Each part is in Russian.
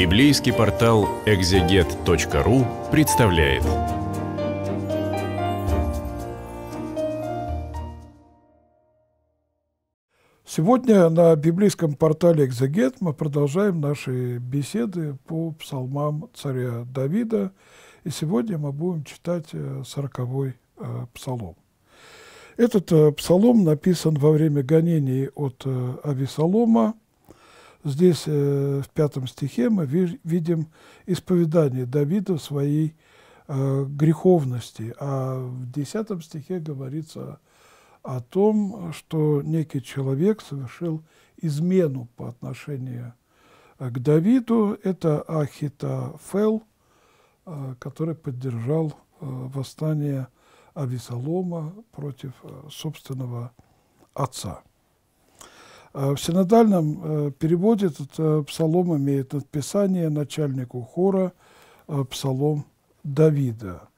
Библейский портал экзегет.ру представляет. Сегодня на библейском портале «Экзегет» мы продолжаем наши беседы по псалмам царя Давида. И сегодня мы будем читать э, сороковой э, псалом. Этот э, псалом написан во время гонений от э, Авесолома – Здесь э, в пятом стихе мы ви видим исповедание Давида в своей э, греховности, а в десятом стихе говорится о том, что некий человек совершил измену по отношению э, к Давиду. Это Ахитофел, э, который поддержал э, восстание Авесолома против э, собственного отца. А в синодальном э, переводе этот э, псалом имеет надписание начальнику хора э, «Псалом Давида».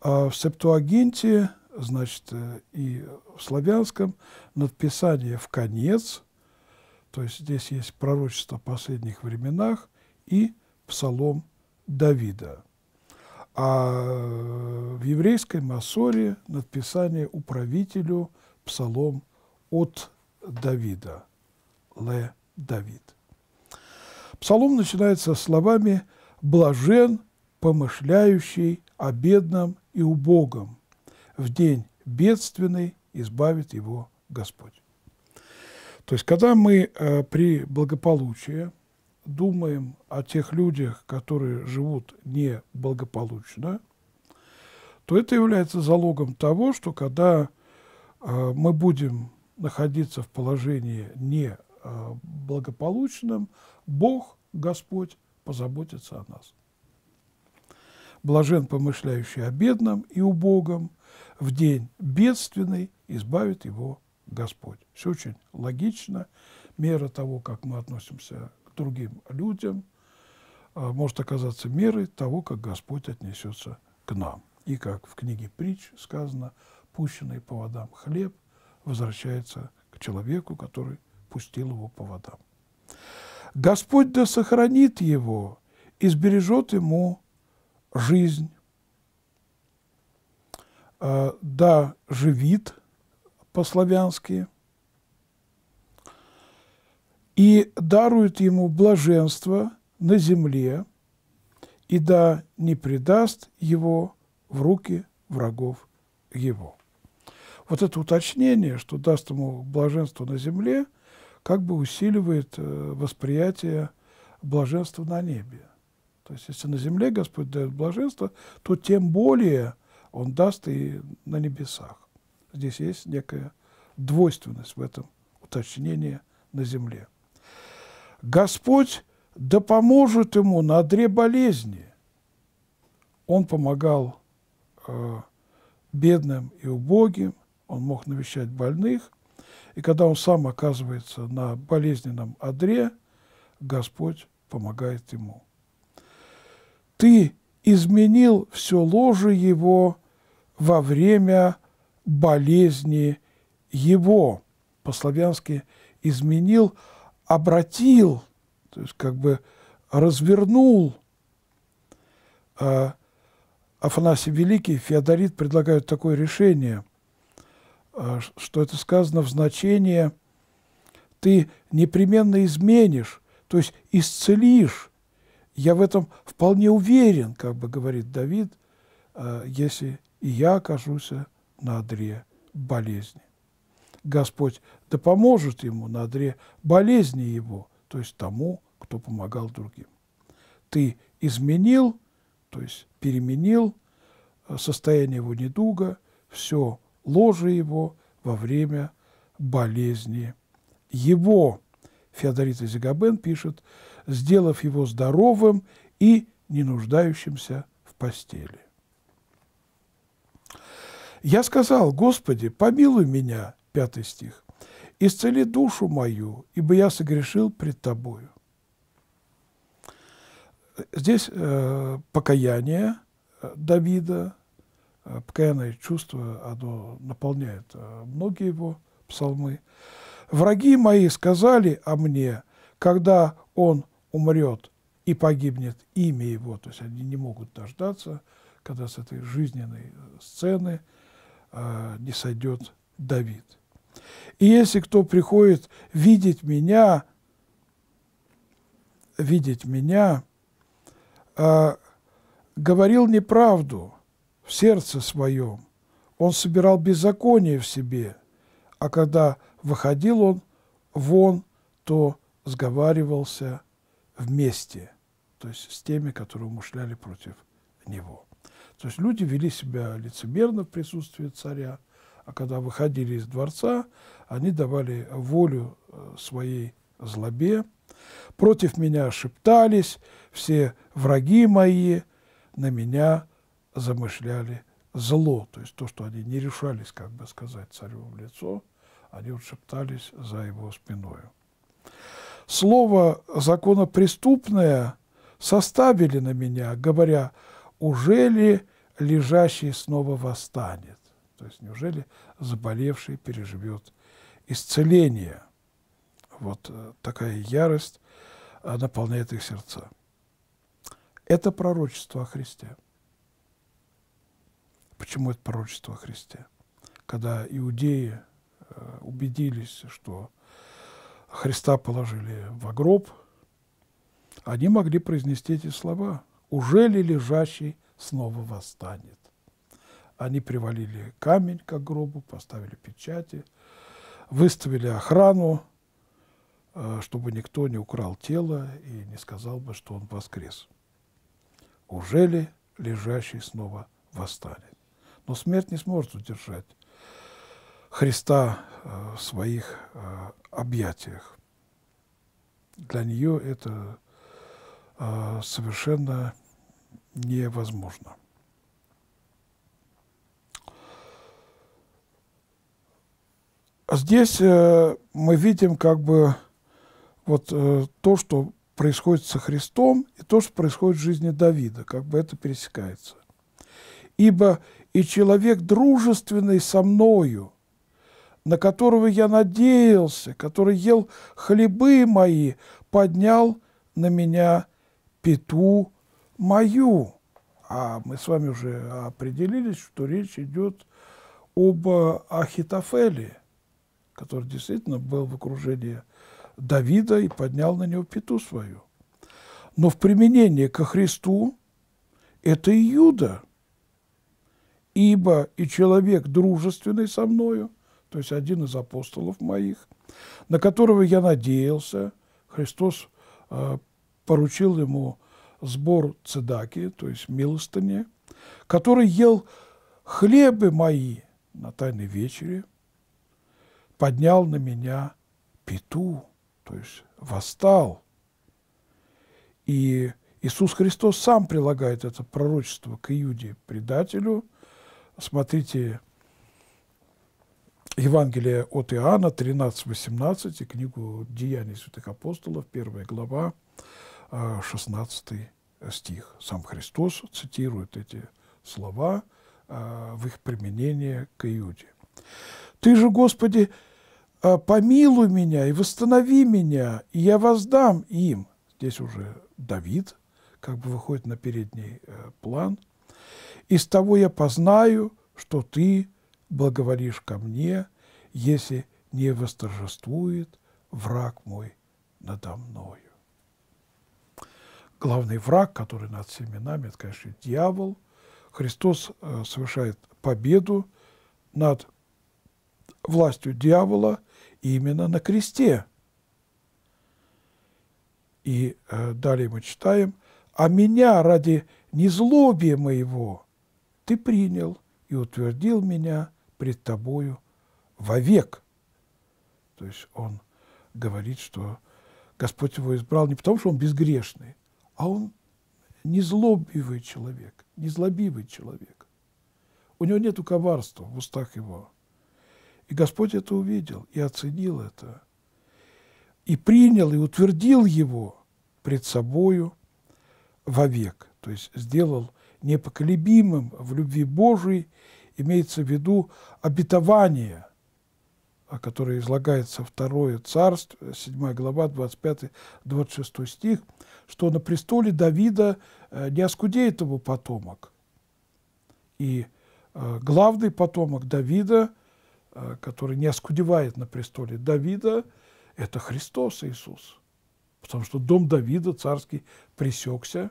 А в Септуагинте, значит, и в славянском надписание «в конец», то есть здесь есть пророчество о последних временах и псалом Давида. А в еврейской Масоре надписание управителю псалом от Давида. Ле Давид. Псалом начинается словами «блажен, помышляющий о бедном и убогом, в день бедственный избавит его Господь». То есть, когда мы э, при благополучии думаем о тех людях, которые живут неблагополучно, то это является залогом того, что когда э, мы будем находиться в положении не э, благополучном, Бог, Господь, позаботится о нас. Блажен помышляющий о бедном и убогом, в день бедственный избавит его Господь. Все очень логично. Мера того, как мы относимся к другим людям, э, может оказаться мерой того, как Господь отнесется к нам. И как в книге притч сказано, пущенный по водам хлеб – возвращается к человеку, который пустил его по водам. Господь да сохранит его и сбережет ему жизнь, а, да живит по-славянски, и дарует ему блаженство на земле, и да не предаст его в руки врагов его вот это уточнение, что даст ему блаженство на земле, как бы усиливает э, восприятие блаженства на небе. То есть, если на земле Господь дает блаженство, то тем более Он даст и на небесах. Здесь есть некая двойственность в этом уточнении на земле. Господь да поможет ему на одре болезни. Он помогал э, бедным и убогим, он мог навещать больных, и когда он сам оказывается на болезненном одре, Господь помогает ему. Ты изменил все ложе его во время болезни его. По-славянски изменил, обратил, то есть как бы развернул. А, Афанасий Великий и Феодорит предлагают такое решение – Э, что это сказано в значении «ты непременно изменишь», то есть исцелишь. Я в этом вполне уверен, как бы говорит Давид, э, если и я окажусь на одре болезни. Господь да поможет ему на одре болезни его, то есть тому, кто помогал другим. Ты изменил, то есть переменил э, состояние его недуга, все – ложе его во время болезни его. Феодорита Зигабен пишет, сделав его здоровым и не нуждающимся в постели. «Я сказал, Господи, помилуй меня», пятый стих, «исцели душу мою, ибо я согрешил пред Тобою». Здесь э, покаяние э, Давида, Э, покаянное чувство, оно наполняет э, многие его псалмы. «Враги мои сказали о мне, когда он умрет и погибнет имя его». То есть они не могут дождаться, когда с этой жизненной э, сцены не сойдет Давид. «И если кто приходит видеть меня, видеть меня, говорил неправду» в сердце своем. Он собирал беззаконие в себе, а когда выходил он вон, то сговаривался вместе, то есть с теми, которые умышляли против него. То есть люди вели себя лицемерно в присутствии царя, а когда выходили из дворца, они давали волю э, своей злобе. Против меня шептались все враги мои, на меня замышляли зло, то есть то, что они не решались, как бы сказать, царю в лицо, они вот шептались за его спиною. Слово «законопреступное» составили на меня, говоря, «Уже ли лежащий снова восстанет?» То есть неужели заболевший переживет исцеление? Вот э, такая ярость э, наполняет их сердца. Это пророчество о Христе. Почему это пророчество о Христе? Когда иудеи э, убедились, что Христа положили в гроб, они могли произнести эти слова «Уже ли лежащий снова восстанет?» Они привалили камень к гробу, поставили печати, выставили охрану, э, чтобы никто не украл тело и не сказал бы, что он воскрес. Уже ли лежащий снова восстанет? Но смерть не сможет удержать Христа э, в своих э, объятиях. Для нее это э, совершенно невозможно. Здесь мы видим как бы вот то, что происходит со Христом, и то, что происходит в жизни Давида, как бы это пересекается. «Ибо и человек дружественный со мною, на которого я надеялся, который ел хлебы мои, поднял на меня пету мою. А мы с вами уже определились, что речь идет об Ахитофеле, который действительно был в окружении Давида и поднял на него пету свою. Но в применении ко Христу это Иуда, ибо и человек дружественный со мною, то есть один из апостолов моих, на которого я надеялся, Христос э, поручил ему сбор цедаки, то есть милостыни, который ел хлебы мои на Тайной вечере, поднял на меня пету, то есть восстал. И Иисус Христос сам прилагает это пророчество к Иуде, предателю – Смотрите Евангелие от Иоанна 13-18 и книгу «Деяния святых апостолов», первая глава, 16 а, стих. Сам Христос цитирует эти слова а, в их применении к Иуде. «Ты же, Господи, а, помилуй меня и восстанови меня, и я воздам им». Здесь уже Давид как бы выходит на передний э, план – из того я познаю, что ты благоволишь ко мне, если не восторжествует враг мой надо мною. Главный враг, который над всеми нами, это, конечно, дьявол. Христос э, совершает победу над властью дьявола именно на кресте. И э, далее мы читаем, «А меня ради незлобие моего ты принял и утвердил меня пред тобою вовек. То есть он говорит, что Господь его избрал не потому, что он безгрешный, а он незлобивый человек, незлобивый человек. У него нет коварства в устах его. И Господь это увидел и оценил это. И принял и утвердил его пред собою вовек то есть сделал непоколебимым в любви Божией, имеется в виду обетование, которое излагается второе царство, 7 глава, 25-26 стих, что на престоле Давида э, не оскудеет его потомок. И э, главный потомок Давида, э, который не оскудевает на престоле Давида, это Христос Иисус. Потому что дом Давида царский пресекся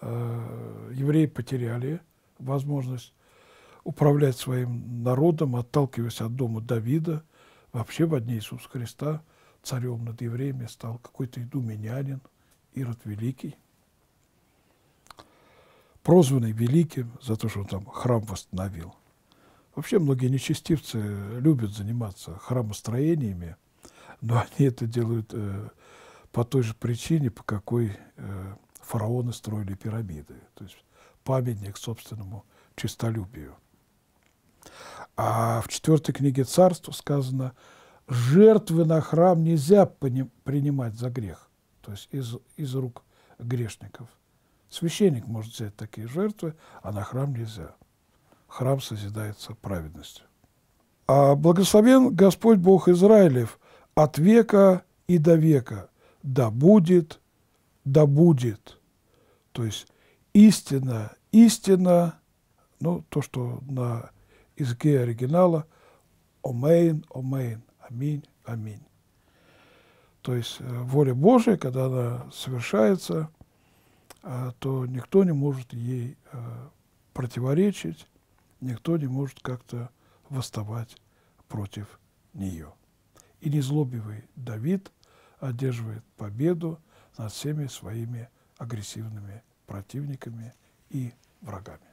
Э, евреи потеряли возможность управлять своим народом, отталкиваясь от дома Давида. Вообще в одни Иисуса Христа царем над евреями стал какой-то идуменянин, Ирод Великий, прозванный Великим за то, что он там храм восстановил. Вообще многие нечестивцы любят заниматься храмостроениями, но они это делают э, по той же причине, по какой э, фараоны строили пирамиды, то есть памятник собственному честолюбию. А в четвертой книге царства сказано, жертвы на храм нельзя принимать за грех, то есть из, из рук грешников. Священник может взять такие жертвы, а на храм нельзя. Храм созидается праведностью. А благословен Господь Бог Израилев от века и до века, да будет да будет. То есть истина, истина, ну, то, что на языке оригинала, омейн, омейн, аминь, аминь. То есть э, воля Божия, когда она совершается, э, то никто не может ей э, противоречить, никто не может как-то восставать против нее. И незлобивый Давид одерживает победу над всеми своими агрессивными противниками и врагами.